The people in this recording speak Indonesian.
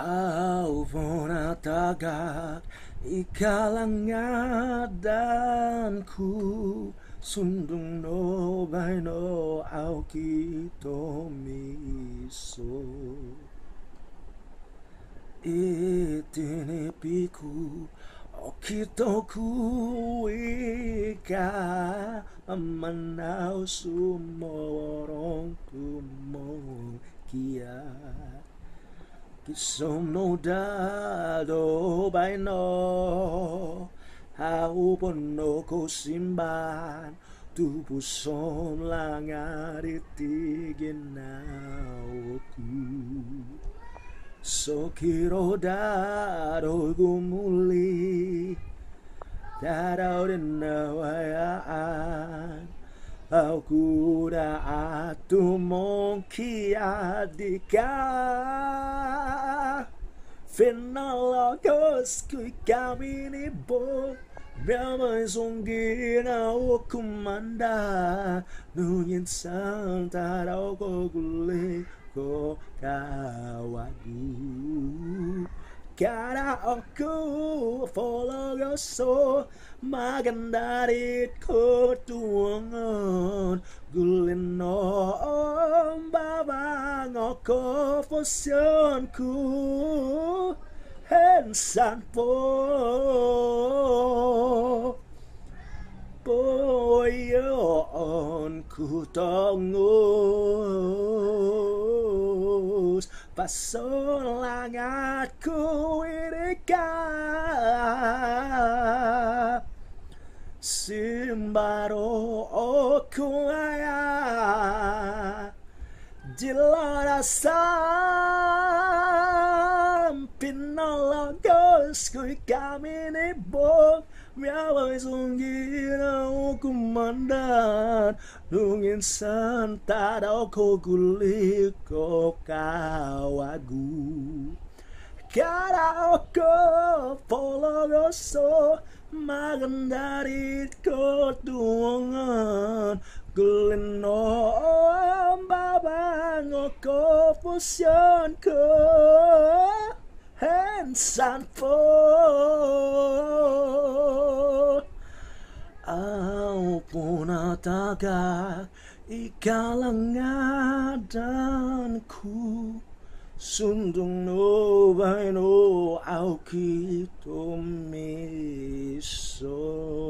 青なたが ikalangat dan ku sundung no bai no au kito miso itinipiku o kito ku ika manau sumorong ku Som nodado baino Haupono kosimban Tubuh som langariti So kiro dado gumuli Darau denawayaan Aku dah atu mongki adikan Fenalalakos kuikamini bo Myamaizongina okumanda Nuyen santa raogogule kokawagi Karaoke follow your soul Maganda rit ko tuangan Gulin noong ngoko fossionku hensan po poyon ku tongus pason langatku irika simbaro oku ayah Dila Sampin Pinologos kui kamine bo Mia voz ungira nungin comandar Nung insan tadao kokuliko kawagu Karaoko poloroso Magandarit kotuongan Kulino Oceanko and Sanfo. Ang punataga ikalangadan ko. Sundong no baino au kitomiso.